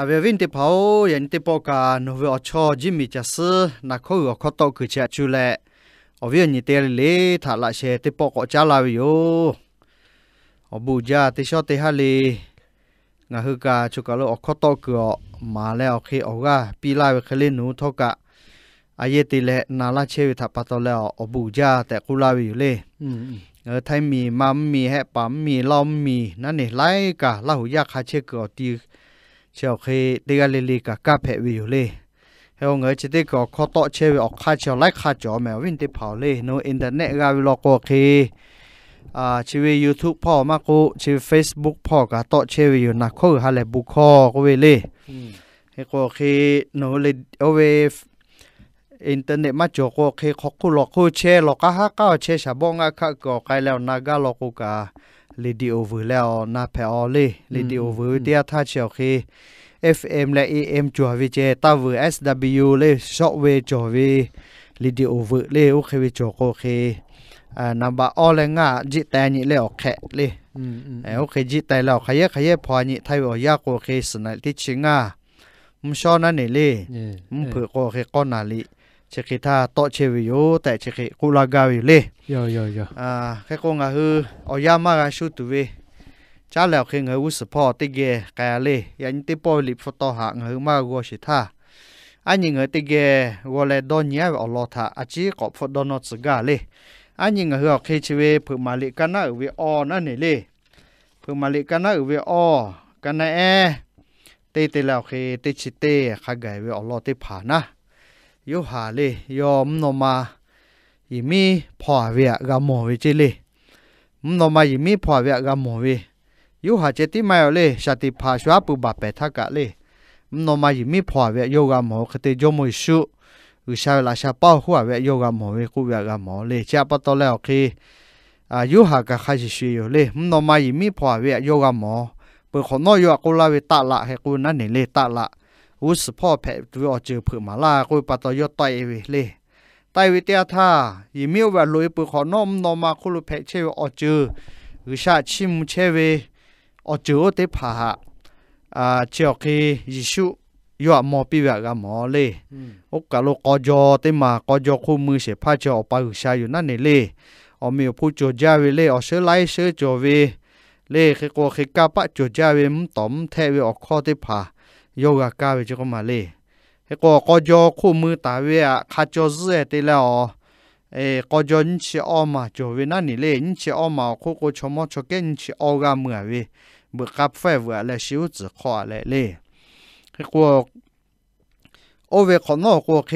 อาเวินเตพาอย่างเตปอกานวอชอจิมมิจัสนักเขาอคตอเชจูเล่อวิิญญเตลี่ถาละเชเตปอกจาลาวิโยอบูจาติชอเตฮัลี่งาฮกาชุกาโลอคตอเกอมาแล้วโอเคโอกาปีลาวิเคลนูทกะอาเยติเลนาลาเชวิทปัตโตแล้อบูจาแต่กุลาวิยเลเออไทยมีมัมมีแฮปัมมีลอมมีนั่นนี่ไล่กะเล่าหูยากคาเชเกอตีเชียวคีดีกาลีลีกับกาเพวิวเลยเฮงเ๋ยจิดก็ขอต่อเชวออกค่าเชียวไล่ค่าจอแมววินที่เผาเลยโนอินเทอร์เน็ตกาวิลอกโอเคอ่าชีวิตยูทูบพ่อมากูชีวิตเฟซบุ๊กพ่อกับต่อเชวอยู่นักือฮาเลบุคอก็เวเลยเฮก็คือโนเลยเอาเวอินเทอร์เน็ตมาจอกโอเคขอกูหลอกกูเชหลอกก้าเก้าเชชาบงก็ะค่ะก็ใครแล้วนากาหลอกกูกา li di o vu leo na pe o li li ừ, di ừ. o vu tia tha chiao khi FM là em chùa vi che ta vừa SW le về chùa vi li di o vu le o khi vi chùa ko khi à number o le nga nhị ta ni le o khe le o khi ji ta le o khaye khaye pho ni thai o ya ko khi snal ti chinga mshona ne le mphự ko khi ko na li chỉ khi tha tổ chế vì yo tại chỉ khi cô la gà vì lê yo yo yo à cái con ngà hư ở nhà mà gà chú tụ về cha lão khi người u support tê ghê cái lê yến tê po lip photo hạ người mà gua chỉ tha anh nhìn người tê ghê gua lê đón nhé ở lo tha à chỉ có photo đón nó gà lê anh nhìn người học khi chế về phụ mà lị cái nó ở về o nó này lê phụ mà lị cái nó ở về o cái này e tê tê lão khi tê chỉ tê khai gà về ở lo tê phà na ยูหาเลยยอมนมาอีมีพอเวียกามัวิจิเลยมนมาอีมีพอเวียกามัวิยูหาเจติมาเลยชาติพาชวาปุบาเปทักกะเลยมนมาอีมีพอเวียโยกามวคติจยมอิชุอุชาลาชาป้าหัวเวียโยกามัวิกูเวียกามวเลยเจ้าปตอแล้วคืออายุหากะข้าชิชิโยเลยมนมาอีมีพอเวียโยกามอเปิดขนนอยอกุลาเวตาละให้กูนั่นเองเลยตาละวุสพ่อแผ่ตัวเจอผือมาลาคุยปัตยอไตเวเลยไตวิเตียท่ายิมิวแวลุยปือขอนมนอมาคุลุแผเชวอเจอหรือชาชิมเชเวอเจอเตผาอ่าเจียวคียิชุยอดมอปีแบบกัมอเลยโอกาโลกอจอเตมากอจอคู่มือเสพผ้าเจอออกไปหรือชาอยู่นั่นน่เลยอมีผู้โจจาเวเลยอเชื้อไลเชื้อจจเวเล่เคโกเคกาปะโจจาเวมตอมแทเวออกข้อเตผาโยกากาเวจะก็มาเลยเฮก็ก็ยอคู่มือตาเวะคาจอซเตแล้วเอ้ก็ยอนช่ออมาจอเวนั่นนี่เลยนชิออมาคู่กูชมอชเกนชิออกาเมื่อเวเบื่กับไฟเวและชิวจืขอและเลยเฮก็โอเวขอนอกูเค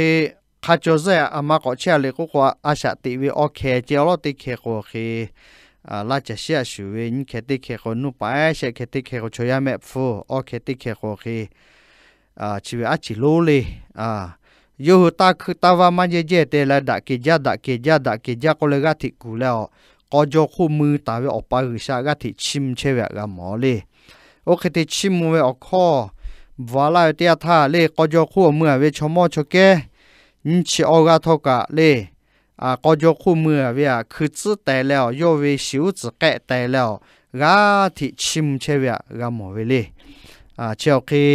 คาจอซอามาก็เชื่อเลยก็ว่าอาชาติวีโอเคเจ้าลอรติเคก็เคอ่าลาจะเชื่อชูเวนีเคติเคกูนุไปเชื่อเคติเคกูช่วยแม่ฟูโอเคติเคกคืออาชีวิตอชิลูเลยอ่ายูตาคือตาว่ามันเยเจเตละดักเกจัดดักเกจัดดักเกจัก็เลยกัดถิกูแล้วก็จะคู่มือตาวออกไปหือชากัดถิชิมเชวะกับหมอเลยโอเคที่ชิมมือออกคอวาลาเตียท่าเลยก็จะคู่มือเวชมอชกเกนิชิโอกาทกะเลยอ่าก็จะคู่มือเวียคือจืดแต่แล้วยูเวชิวจืแกแต่แล้วกัิชิมเชวกมอเลยอ่าเชียวคือ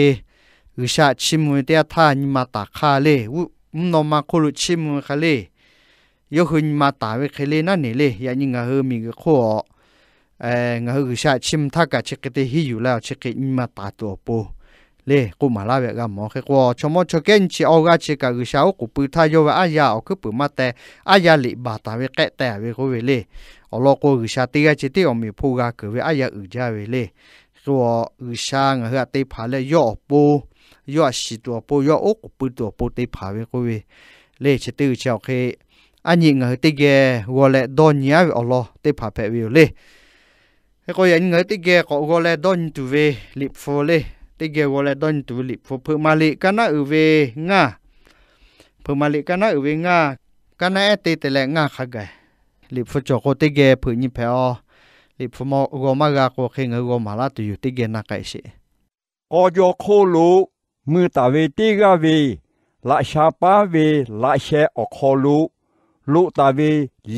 อุชาชิมุเตียท่านิมาตาคาเลอุมนอมาคุรุชิมุคาเลยยกหุนมาตาเวคเลนั่นเลยยานิงาเฮมีก็ขอเอ่องาเฮชาชิมทักกะเชกเตฮิอยู่แล้วเชกนิมาตาตัวโปเลกูมาลาเวกามอเคกวชมอชเกนชิออกาเชกะกชาอกุปุทายยวอายาอุกปุมาแต่อายาลิบาตาเวแกแต่เวกคเวเลอลอกกชาติกาเิติอมีพูกาเกเวอายาอืจาเวเลกัวอืชางเฮอติพาเลยอปูยอดสิตัวปูยอดอกปืนตัวปูเตผาเวกเวเลชตือเจ้าเคอันยิงเฮติเกวอเลดอนยาอัลลอฮ์เตผาเปวิเลเฮก็ยังเฮติเกก็วอเลดอนตัวเวลิบโฟเลติเกวอเลดอนตัวลิบโฟเพื่อมาลิกันนะอือเวง่าเพื่อมาลิกันนะอือเวง่ากันนะเอติแต่แหงงาขะไกลิบโฟจอกโคติเกเพื่อยิ่งแพอลิบโฟมอกมากาโคเคงเโกมาลาตุอยู่ติเกนักไเสิกอยโคลูมือตาเวตีกาเวละชาปาเวละแชออกคอลุลุตาเว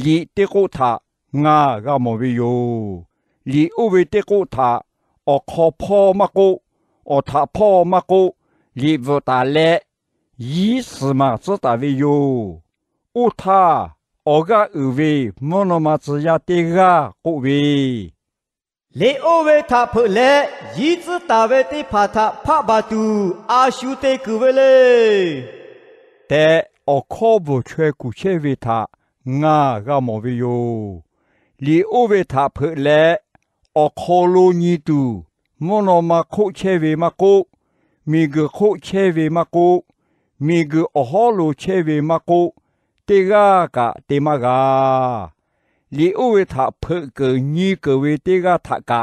ลีเตโกทางากามอวิโยลีอุเวเตโกทาออกคอพ่อมาโกอทาพ่อมาโกลีวตาเลยีสมาสตาวิโยอุทาออกาอุเวมโนมาสยาเตกาโกเวလေအိုဝေတာဖလေရီဇတာဝေတိဖာတာဖဘာတူအာရှုတေကူဝေလေတဲ့အခေါ်ဘချွဲကူချေဝေတာငါကမော်ဝေယိုလေအိုဝေတာဖလေအခေါ်လိုညီတူမောနောမခုတ်ချေဝေမကိုမိဂခုတ်ချေဝေမကိုမိဂအဟောလိုချေဝေမကိုတေဂါကတေမဂါลีโอเวทเพกินีกเวทีกาทักกะ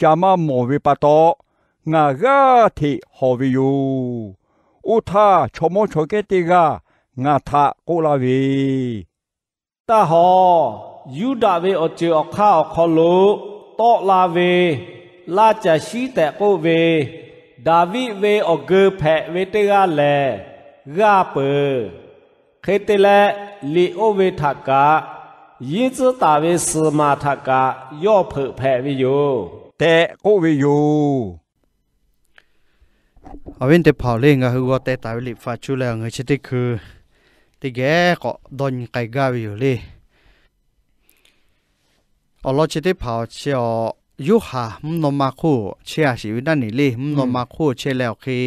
จามาโมเวปาโตงากาทิฮอวิยูอุทาชโมชเกติกางาทักุลาวีตาหอยูดาเวอเจออข้าอคอโลโตลาเวลาจะชีแต่โกเวดาวิเวอกเกอแผเวทีกาแลกาเปเคตแลลีโอเวทักกายิ่งจ一直打为司马塔嘎要跑派为有，แวิโยต่ก็วิโยเอาเป็นแต่เผาเล่งก็คือว่าแต่ตาวิลิฟาชูแล้วเงยชิติคือที่แกก็ดนไก่กาวิโยเลยเอาลราชิติเผาเชียวยุหะมโนมาคู่เชียชีวิตนั่นนี่เลยมโนมาคู่เชียแล้วคือ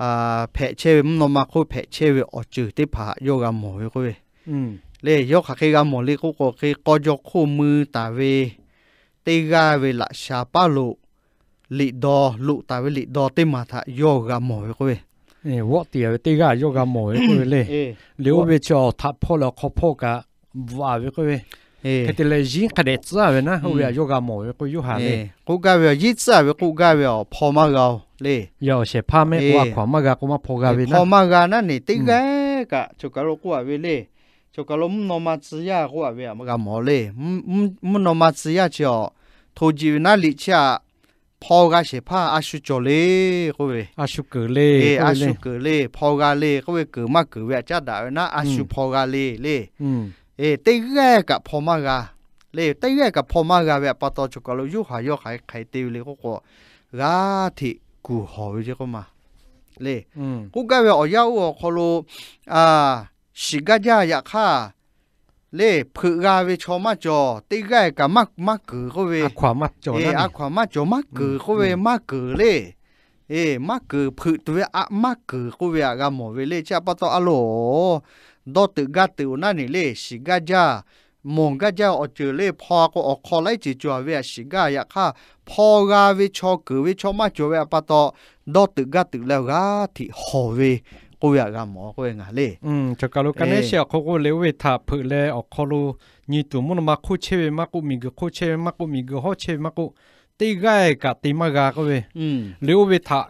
อ่าแผลเชียมโนมาคู่แผลเชียออกจืดที่ผาโยกามหมอยก็เว้ยอืม lê yo kha ke ga mo lê ko ko ke ta về tê ga về lại sa pa lo lị đo lụ ta về lị đo tê mà thả yo ga mo về ko về ê tiệt tê ga yo ga mo về ko lê liu về cho thả po lo ko po ga và về ko về cái tiền lệ gì cái đấy ra về na hồi giờ yoga mồ cái yoga này cố gắng ừ. về gì ra về cố về phô mà gạo lệ giờ sẽ phá mấy quả quả mà gạo cũng phô gạo về na phô mà gạo na nè tiếng ừ. cả chỗ cái lỗ quả về lệ 就搞了姆诺马子呀，我也没干毛嘞。姆姆姆诺马子呀，叫投机那里去啊，抛个些怕阿修叫嘞，各位。阿修个嘞，阿修个嘞，抛个嘞，各位个嘛个位，这大那阿修抛个嘞嘞。嗯。诶，对个个抛嘛个，嘞对个个抛嘛个位，把到就搞了，又还又还还丢嘞，我个个体古好一个嘛，嘞。嗯。我个位我要我可咯啊。ชิกาจายาค่าเล่ผือกาเวชอมาจอตีไก่กับมักมักเกือเขาเวอความมักจอเออความมักจอมักเกือเขาเวมักเกือเล่เอ้มกเกือผือตัวอะมักเกือกเวกามอเวเล่ชาปตออโลดอตึกาตินั่นนี่เล่สิกาจามงกาจาอเจอเล่พอก็ออกคอไลจิจัวเวสิกายกค่าพอกาเวชอเกือเวชอมาจอเวปตอดอตึกาตกแล้วกาที่หอเว kuya gamo kuya ngale um chakalo kane sha khogo lewe tha phule okholo ni tu mun ma khu chewe ma ku mi ge khu chewe ma ku mi ge ho chewe ma ku te gae ka te ma ga ko we lewe tha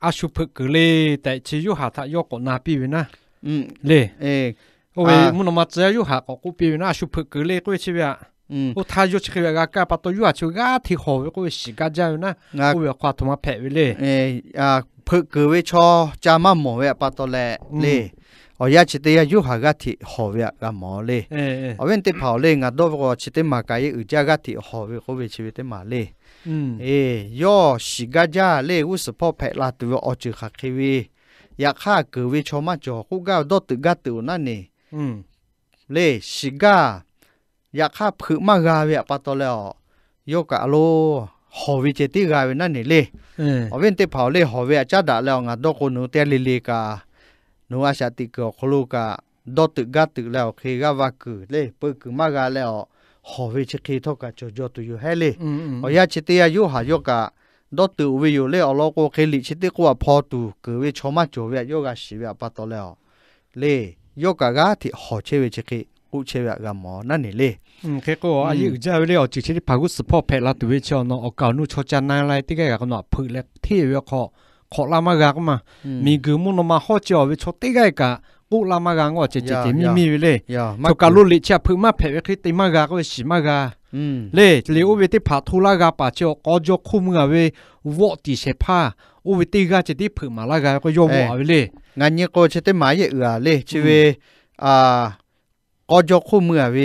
a shu phu ke le ta chi yu ha tha yo ko na pi we na um le eh o we mun ma cha yu ha ko ku pi we na shu phu ke le ko chi we a 嗯，我他就吃个个干巴多鱼啊，就俺挺好的，我是干酱呢，我要花他妈拍回来。哎啊，พึกคือเวชอจามาหมอเวปาตอแลเลอ๋อยาชิตยายุหากาทิหอเวกะหมอเลอ๋อเวนเตเผาเลงะดอกอชิตมากายอึจากาทิหอเวโคเวชิวิตมาเลเอยอชิกาจาเลอุสพอแพลาตัวอจืคัคีวียากฆ่าเกวิชมาจอคู่ก้าดอตึกาตุนั่นนี่เลชิกายากฆ่าผึมากาเวปาตอแลยกะโลหัววิจิติกายนั่นนี่เลยอเวนเตผาเลยหัวิอาจารย์ด่าแล้วงาดอกหนูเตลิลิกาหนูอาชาติก็คลูกาดอตึกกาตึกแล้วเคกาวักเลย เปิกกมากาแล้วหัววิจิเจคีทกาจจตุยู่เฮเลยอยาชิตยายุหายกาดอตึวิโยเลอโลกโอเคลิชิตกว่าพอตูกเวชมาจวยโยกาชิวะปะตเแล้วเลยโยกากาที่ฮอเชวิชิคี uchewa ga mo na ni le ke ko a yi ja le o chi chi pa gu support pe la tu we cho no o ka nu cho cha na lai ti ga ga no phu le thi we kho kho la ma ga ma mi gu mu no ma ho cho we cho ti ga ka u la ma ga ngo che che che mi mi we le cho ka lu li cha phu ma pe we khi ti ma ga ko si ma ga le le u we ti pa thu la ga pa cho ko jo khu mu ga we wo ti se pa u we ti ga che ti phu ma la ga ko yo mo we le nga ni ko che te ma ye ga le chi we a ก็ยกคู่เมื่อเว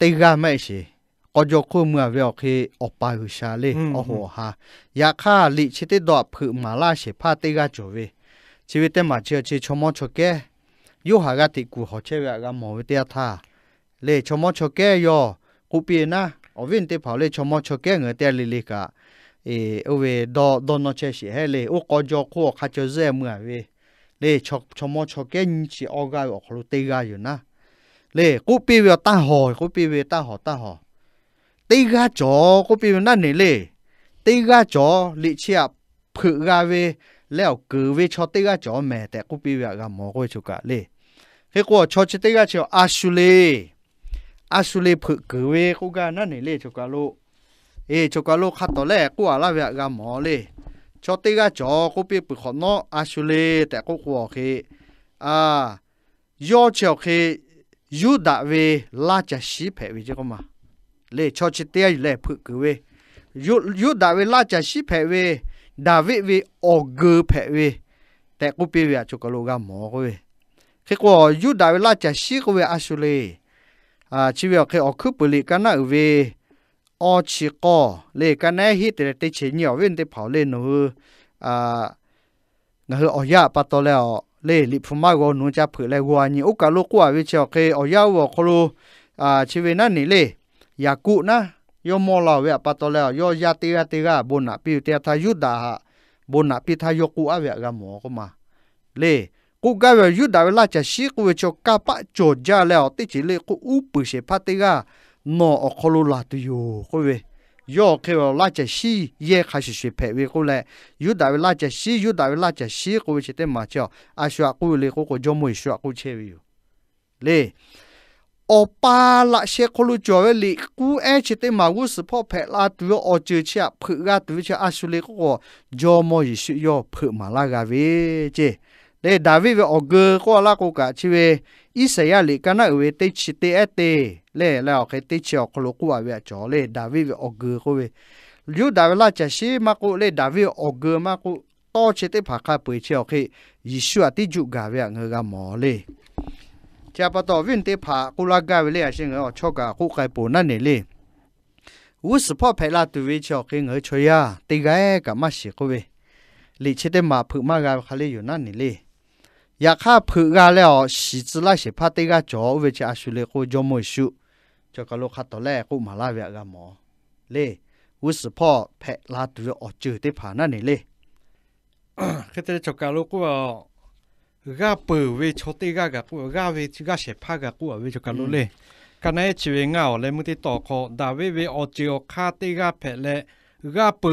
ตีกาไม่ใช่ก็ยกคู่เมื่อเวอเคออกไปหุชาเลโอ้โหฮะอยากฆ่าลิชิตดอผือมาลาเชพาตีกาจเวชีวิตเต็มมาเชื่อชีชมชกแกยูหากติกูหอเชื่อว่ากหมอวิเตียท่าเลชมชกแกยอกูเปียนะเอาวินเตเผาเลชมชกแกเงเตลิลิกะเออเวดอดอนอเชชิเฮเลอุกอจอคู่้าเจเาเมื่อเวเลชกชมชกแกน่ชิออกาออกลุตตกาอยู่นะလေကိုပြေပြတာဟောကိုပြေပြတာဟောတာဟောတိတ်ကကြောကိုပြေပြနတ်နေလေတိတ်ကကြောလိချရဖုကဝေလဲကဝေချောတိတ်ကကြောမဲတဲ့ကိုပြေပြကမောကိုချုကလေခေကိုချောချတိတ်ကချောအာရှူလေအာရှူလေဖုကဝေကိုကနတ်နေလေချုကလို့အေးချုကလို့ခတ်တော်လဲကိုအလာပြကမောလေချောတိတ်ကကြောကိုပြေပခနောအာရှူလေတဲ့ကိုကိုခေအာယောချောခေยูดาเว ลาจะสีแผ่วิจิกมา เลชอชิเตียเลพึกเวยูยูดาเวลาจะสีแผ่เวดาเวเวออกเกอแผ่เวแต่กูเปียจุกโลกาหมอกเวคือกูยูดาเวลาจะสีกูเวอาชุเลอ่าชีวิตเขยออกคือปุริกันนะเวออชิโกเลกันแน่ฮิตแต่เตเฉียวเว้นเต่เผาเล่นเอออ่างเฮออยาปะตอแล้วเล่ลิฟมาโกนูจะผือลยวานี่โอกาลูกว่าวิเชียเคอยาวครูอ่าชีวินั่นนี่เล่ยากุนะยมอลาเวปะตอลยอยาติยาติกาบุญนะปิเตียทายุดาบุญนะปิทายกุอาเวกามอกมา เล่กูกาเวยุดาเวลาจะชีกูเวชกาปะโจจาแล้วติจิเล่กูอุปเสพติกาโนอคลูลาตุโยกูเว要开了那些西也开始学排位过来，有单位那些西，有单位那些西，过去的嘛叫啊学过来，我个叫没学过去哟，嘞。อปาละเชคลุจอเวลิกูเอชิเตมาวุสพอเพลาตัวออเจเชะผึกาตัวเชะอาชุเลก็จอมอยิชยอผึมาลากาเวเจလေဒါဗိဝေအော်ဂေကိုလာကိုကာချီဝေဣစရာလီကနာဝေတိချီတေအတေလေလောက်ခေတိချောကလောကွာဝေချောလေဒါဗိဝေအော်ဂေကိုဝေလူဒါဝလာချရှိမကိုလေဒါဗိအော်ဂေမကိုတော့ချေတေဖာခပွေချောခေယေရှုအတိဂျုဂါဝေငေကမောလေချာပတော်ဝင်းတေဖာကိုလာဂါဝေလေအရှင်ငောချောကာကိုခိုင်ပိုနနေလေဝုစဖောဖဲလာတူဝေချောခေငေချောယာတေဂဲကမရှိကိုဝေလေချေတေမာဖုမဂါခလေးယူနနေလေ亚卡普阿廖西子那些帕蒂个脚，而且阿修雷古叫没收，叫格罗哈多嘞古马拉约个么嘞？我是怕派拉多要奥乔的怕那呢嘞？格 达叫格罗古哦，亚普为托蒂个个古亚为西个西帕个古阿为叫格罗嘞？格奈吉维奥嘞目的大可大卫为奥乔卡蒂个派嘞？亚普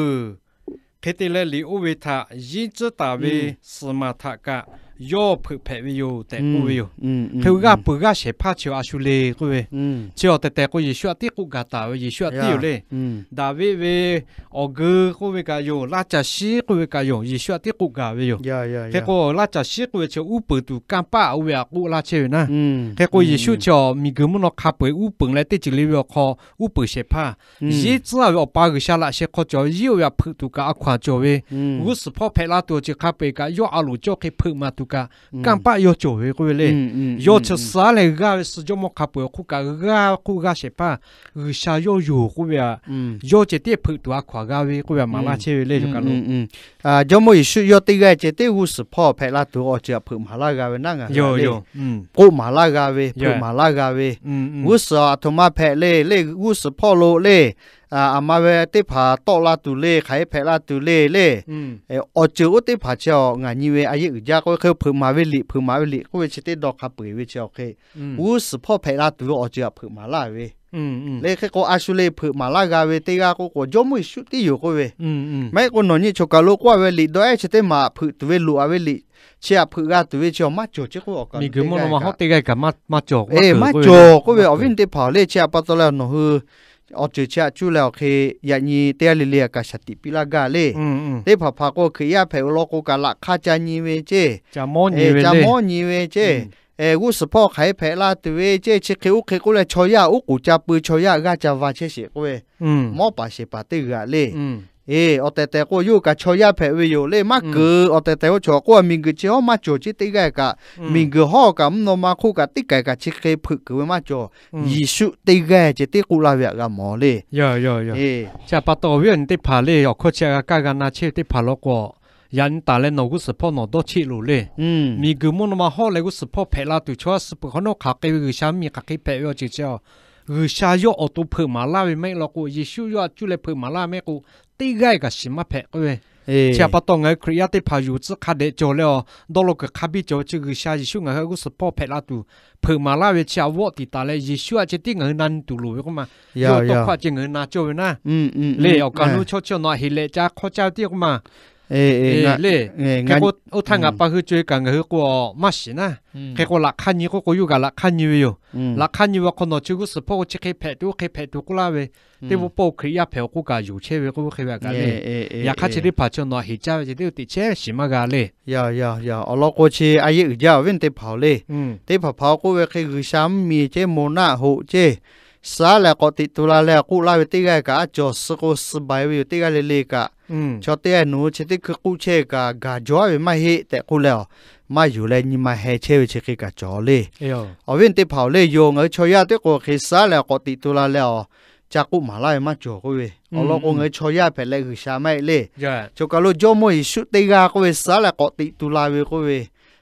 派的嘞里乌维塔伊兹大卫斯马塔格。要培培为有，但无为有。嗯嗯。他如果培，如果学怕就阿学累，对不对？嗯。只要但但可以学得，如果加大，可以学得有嘞。嗯。大卫为奥格可以加油，拉加西可以加油，可以学得如果为有。呀呀呀。他如果拉加西，我叫乌本图干巴乌呀乌拉车呐。嗯。他可以学叫米格木那卡贝乌本来对这里要考乌本学怕。嗯。伊只要把个下那些国家要要培图个阿宽作为。嗯。乌是怕培拉多就卡贝个幺二路叫给朋友们都。干干巴要煮回锅嘞，要吃啥嘞？咖是叫么卡白苦咖，咖苦咖些吧，二下要油苦呀，要这底配多阿卡咖味苦呀麻辣些嘞，就干喽。啊，要么是要底个这底五十泡拍拉多，奥只配麻辣个味那个嘞，有有，嗯，过个辣咖味，配麻辣咖味，五十啊，他妈拍嘞，嘞五十泡肉嘞。อามาเวติผาโตลาตุเล่ไขแพลาตุเล่เล่เอออจูติผาเจ้างานนี้เวอายุอึยากก็เคยพึ่งมาเวลิพึ่งมาเวลิก็เวชิตดอกขับปุ๋ยเวเจ้าเควูสพ่อแพลาตุอจูพึ่งมาลาเวเล่เค่ก็อาชุเล่พึ่งมาลากาเวติกาก็ก็ยมุ่ยชุดที่อยู่ก็เวไม่ก็นอนนี่ชกาลูกว่าเวลิดอยชิตมาพึ่งตัวเวลูอาเวลิเชียพึ่งกาตัวเวเจ้ามาโจเจ้าก็ออกกันมีคือมันมาฮขาตีกันกับมามาโจเอมาโจก็เวอวินเตผาเล่เชียปัตตะแลนหือ奥，就恰就了，去养尼泰利利亚咖，什蒂皮拉咖嘞。嗯嗯。这怕怕过，去养佩乌洛克咖拉，咖家尼维杰。家摩尼维杰，哎，乌斯坡海佩拉维杰，这克乌克过来，乔雅乌，乌家皮乔雅咖家瓦切西克喂。嗯。莫怕西巴特咖嘞。嗯。เออแต่แต่ก็อยู่กับชอยาเผยอยู่เลยมากเกออแต่แต่ก็ชอก็มีเกเจ้ามาจ่อจิตติแกกะมีเกฮอกับนมาคู่กับติแกกะชิเคผึกเกมาจ่อยิสุติแกจิตติกุลาเวกะหมอเลยยอยอยเอจะปะตอวียนติพาเลยออกโคเชกะกานาเชติพาลกอ ยันตาเลนกุสพอนอดชิลูเลยมีกมุนมาฮอเลกุสพอเพลาตุชัวสพขนอคักเกวิชามีคากเกเปยอจิเจ้าวิชายออตุเพิมมาลาไม่ลกูยิสุยอจุเลเพิมมาลาไม่กู对个，个什么牌，对不哎，吃不动个，可以要得把柚子，卡的蕉了，到了个卡比蕉，这个下一手我还是泡牌拉豆，泡马拉维吃沃的打嘞，一手啊，这顶个难度路个嘛，要多快就个拿走个呐？嗯嗯，来要敢路悄悄拿回来，加快加点个嘛。诶诶诶，结果我睇阿爸去最近去过乜事呢？结果辣看你嗰个有噶辣看你哟，辣看你话可能只个是不过只去拍到去拍到过啦喂，啲我包佢一票嗰架油车喂，嗰個佢話噶咧，也開始啲拍咗落去走，就啲啲車是乜噶咧？呀呀呀，我攞過去阿姨而家揾啲跑咧，啲跑跑嗰位佢佢三米即冇那好即。sa là có tí tu la là cụ la về tí cái cả cho sự có sự bài về tí cái lì cả cho tí anh nuôi chỉ tí cái cụ chơi cả gà gió về mai hệ tại cụ lèo mà dù lên nhưng mà hè chơi về chỉ cái cả chó lì ở bên tí 跑 lì dùng ở cho ya tí có khi sa là có tí tu la là cha cụ mà lại mà chỗ cô về ở lo cô hmm. người cho ya phải lại gửi xa mẹ lì cho cả lúc cho mỗi chút tí gà cô về sa là có tí tu la về cô về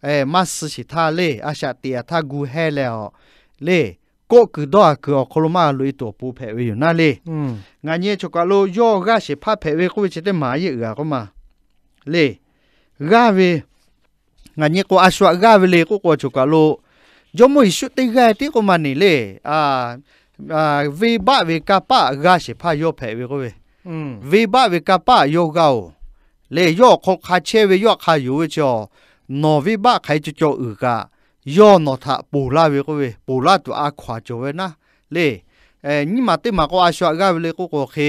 哎，马死起太累，阿下地阿太苦害了，累。哥哥多阿哥，克罗马路一朵不徘徊，哪里？嗯。阿捏就挂路，腰嘎是怕徘徊，苦为只得蚂蚁咬，克嘛，累。嘎为，阿捏过阿说嘎为累，哥哥就挂路，Yosemite 去该地克嘛呢累啊啊！为爸为卡爸，嘎是怕腰徘徊苦为。嗯。为爸为卡爸，腰高，累腰靠卡斜，维腰靠腰维朝。novi ba khai chu cho u ka yo no tha pu la we ko we pu la tu a khwa cho we na le ni ma te ma ko a shwa ga le ko ko khe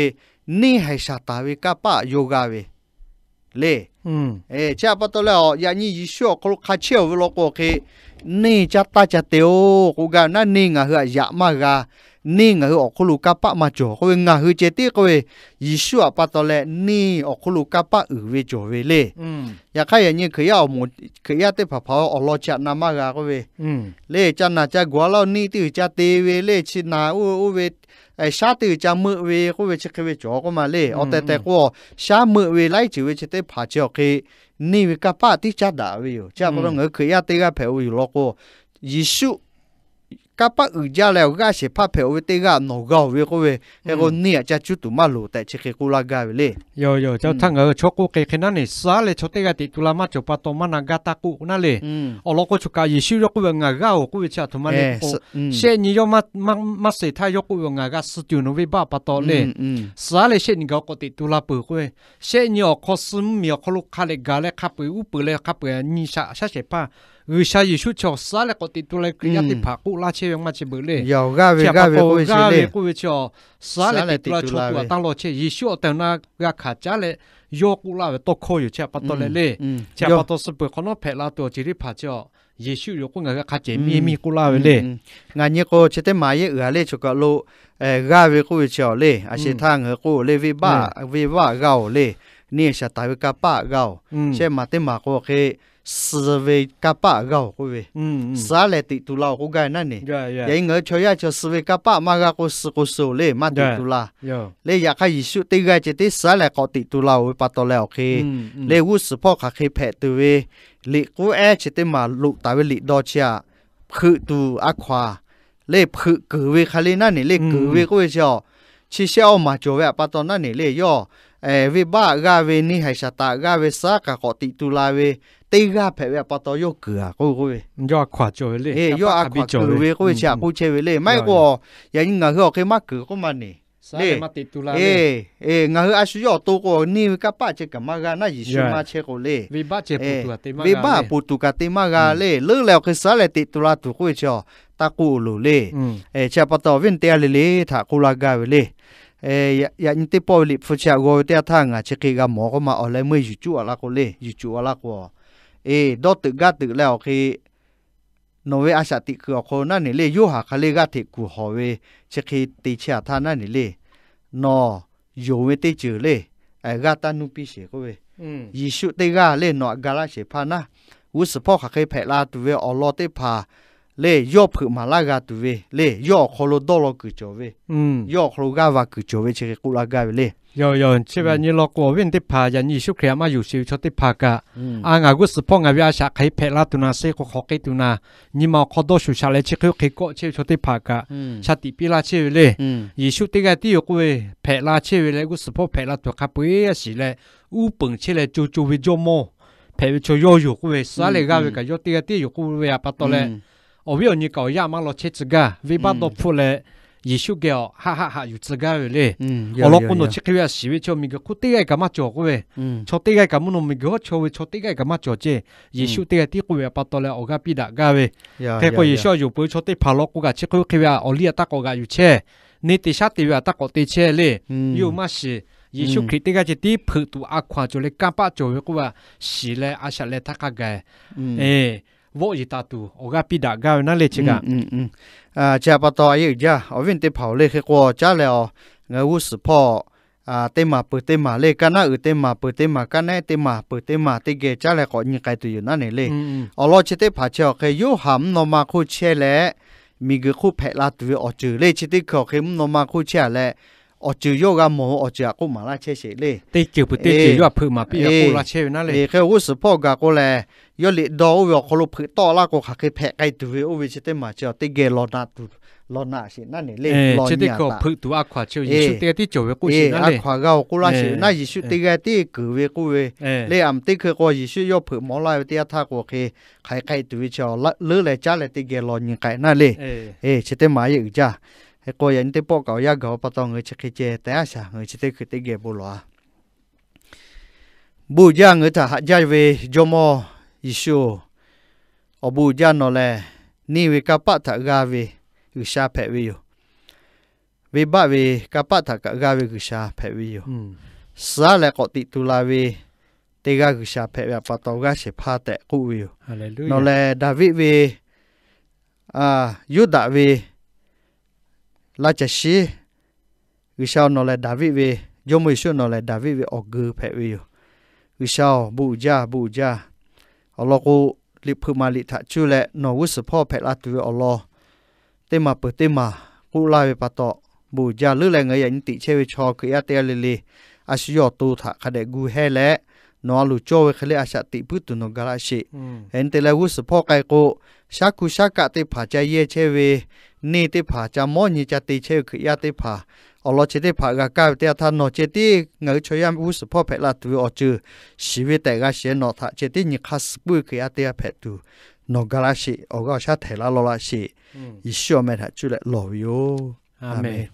ni hai sha ta we ka pa yoga we le e ừ. cha pa to le ya ni yi sho ko kha che we lo ko khe ni cha ta cha te o ko ga na ni nga ha ya ma ga นี่งาคือออกคุลูกาปะมาจ่อก็เวงาคือเจติก็เวยิชัวปะตอเลนี่ออกคุลูกาปะอือเวจ่อเวเลอยากให้อย่างนี้คือยาหมดคือยาเตผาเผาออกลอจัดนามากาก็เวเล่จันนาจักัวเลานี่ตื่จะเตเวเล่ชินาอูอูเวไอชาตื่จะมือเวก็เวชเคเวจ่อก็มาเล่เอาแต่แต่ก็ชามือเวไล่จืเวชเตผาเจ้าเคนี่วิกาปะที่จัดด่าเวอยูเจ้าก็ต้องเออคือยาเตก็เผาอยู่ลอกโกยิชุ嘎巴二家来嘎些怕排乌忒嘎，农嘎乌龟，这个捏在猪土马路，但是黑乌拉嘎不嘞。哟哟，这汤呃，撮乌龟，那呢？啥嘞？撮忒嘎剃土拉马就怕土马那嘎打乌那嘞？哦，洛克乌龟伊些肉乌龟乌嘎乌龟乌土马嘞？哎是。些尼幺马马马些太肉乌龟乌嘎乌丢乌乌巴怕土嘞？啥嘞？些尼幺国剃土拉不会？些尼幺可是没有可能卡的嘎嘞卡被乌被嘞卡被尼沙沙些怕。วิชาอยู่ชุดชอสาเลกติดตัวเลยกิจติภากุลาเชยงมาเชเบเลยยาวกาเวกาเวกาเวกูเวชอสาเลติดตัวชุดตัวตั้งโลเชยิชุอตอนนากาขาจาเลยโยกุลาเวตโคอยู่เชปัตโตเลเล่เชปัตโตสเปคนอเพลาตัวจิริภาจอยิชุโยกุงาขาเจมีมีกุลาเวเลยงานเยโก็เชตมาเยเอเลชกโลเอกาเวกูเวชอเลยอาเชทางเอกูเลวิบาวิบาเกาเลยเนี่ยชาตาเวกาปะเกาเชมาเตมาโคเคสวีกับป้าก็คุยสาเลติตุลาคุกันั่นนี่ยังเงยช่วยาชยสวีกับป้ามาเกาคุสกุสเลยมาตุลาเลยอยากให้ยิสุติกาเจติสาเลกติตุลาไปปัตโตเลโอเีเลวุสพ่อขาเคแผลตัวเวลิกูแอเจติมาลุตาเวลิดอเชียพึ่งตูอะควา เลยคือเกวีคาลีนั่นนี่เลยเกวีก็เชียวชิเชียวมาโจแวปัตโตนั่นนี่เลยย่อเอวิบะกาเวนี่ให้ชะตากาเวสักก i ติ la ve เวตีกาเ ve p วป o ตย k ย k ก ko v ย yo k h w อด h o le e y อ a ยย w a ขวั ve จเ c h ก ko c เ e ve le mai เ o ya ni n g ย ho ke ma ือ ko ma ni ่ายมาติดตุลาเอเองาอาชุยอตัวก็นี่กับป้าเจกับมากาน่ายิชมาเชโกเลวิบ้าเจปุตุกติมากวิบ้าปุตุกติมากาเลเลือแล้วคือสาเลติดตุลาตุกุยเจอตะกูลุเลเอเชปตอวินเตียเลเลถากุลากาเวเลเอ้ยยันที่พอลิฟเชายโกเทียทางอ่ะเช็คกับหมอก็มาเอาเลยไม่ยุ่งอะไรก็เลยยุ่งอะไรก็เอ้ดอตึกกัดตึกแล้วคือโนเวอาชาติคือคนนั้นนี่เลยยุ่งหาคลิกัดที่กูหัวเวเช็คตีเชียท่านนั่นนี่เลยนออยู่ไม่ได้เจเลยไอ้กัดตันนุปิเชก็เว ยิสุตีกัดเลยนอ กาลเชพานะวุสพ่อขขาเคยแพลาตัวเวอโลเตพา嘞，要普马拉图位，嘞，要克罗多罗克朝位，嗯，要克罗加瓦克朝位，这个库拉加位嘞，要要。这边尼洛克维特帕，然后尼苏克亚马尤西维特帕嘎，啊，我斯坡我约沙凯佩拉图纳西克霍凯图纳，尼马克多修沙莱切克伊格切修特帕嘎，嗯，沙蒂比拉切维嘞，嗯，伊苏蒂嘎蒂尤古维，佩拉切维嘞，我斯坡佩拉托卡贝亚西嘞，乌本切嘞就就为 jomo，佩乔 jojo 古维，沙雷嘎维嘎约蒂嘎蒂尤古维阿巴多嘞。我不要你搞亚麻六七自噶，尾巴都出来，一手搞，哈哈哈，有自噶有嘞。我老公弄几个月洗，为叫每个裤袋个干嘛着过呗？搓袋个干嘛弄每个搓为搓袋个干嘛着这？一手袋个底裤为扒到了，我个屁打干呗？太过一手又不会搓得破了，裤个吃亏，因为我俩打过个有车，你得啥地为打过得车嘞？又嘛是一手裤底个这底铺土，阿宽就来干巴着过话，洗嘞阿啥嘞他个个？哎。วอยตาตูอกาปิดากาวนั่เลยชิกาอืมอืมอ่าจะปตออายุจ้าอวินเตเผาเลยคือกว่จ้าแล้วงูสพออ่าเตมาเปิดเตมาเลยกันนะอือเตมาเปิดเตมากันแน่เตมาเปิดเตมาติเกจ้าแล้วก็ยิงไงตัวอยู่นั่นเลยอลมอ๋อเชติผาเชียวเคยยูหำนมาคู่เชลมีกคู่แพลาตัวออจือเลยชิติขอเข้มนมาคู่เชลอจือโยกามอจาอกุมาลาเชเชเลยติจือปุติจือย่อพอมาปิยกูลาเชนั่นเลยเคยวุสพ่อกาโกุแลยอลิดอวคลุพืต่อลากขาเคแพไกตัวอวิชเตมาเจอติเกลอนาตุลอนาสินั่นนี่เลยลอนาตาพืตัวอควาเชียวยิชุเตที่จวกูสินั่นเลยอควาเกากูราสินั่นยิชุเตกที่กือเวกูเวเลยอัมติคือก็ยิชุยอพืหมอลายเตียทากวเคไขไกตัวเจอละลือเลยจ้าเลยติเกลอนิไกนั่นเลยเอชเตมาอีกจ้าเฮก็ยันติปอกเอายากเอาปะตองเงยชเคเจแต่อาชาเงยชเตคือติเกบุลวะบูย่าเงยถ้าหาใจเวจมอ Yishu obu ja no le ni vi ka pa tha ga vi gu sha phe vi yo vi ba vi ka pa tha ka ga vi hmm. sa le ko ti tu la vi te ga gu sha phe va pa to ga she pha te ku david vi a yuda vi la cha shi gu sha no david vi yo mo shu david vi o gu phe vi yo gu sha bu အလောကိုလိဖူမာလိထချူလေနော်ဝုစဖောဖက်လာတူအလောတေမပတေမကူလာဝေပတော့ဘူဂျာလွလဲငရင်တိချေဝချောကရတဲလေလေအရှိယောတူထခတဲ့ဂူဟဲလေနော်လူချောဝခလေအရှတိပုတုနဂရာရှိဟန်တလေဝုစဖောကဲကိုရှာကူရှာကတေဖာချေရဲ့ချေဝနေတေဖာချမောညေချတေချေခရတေဖာอลอเจติผากาก้าเตียทานนอเจติเงยชยามอุสพ่อเพลาตัวอจือชีวิตแต่กาเสียนอทาเจตินิคัสปุยคือเตียเพตูนอกรลาชิออกาชาเทลาโลอลาชิอิชโอเมทะจุเลลอวิโออาเมน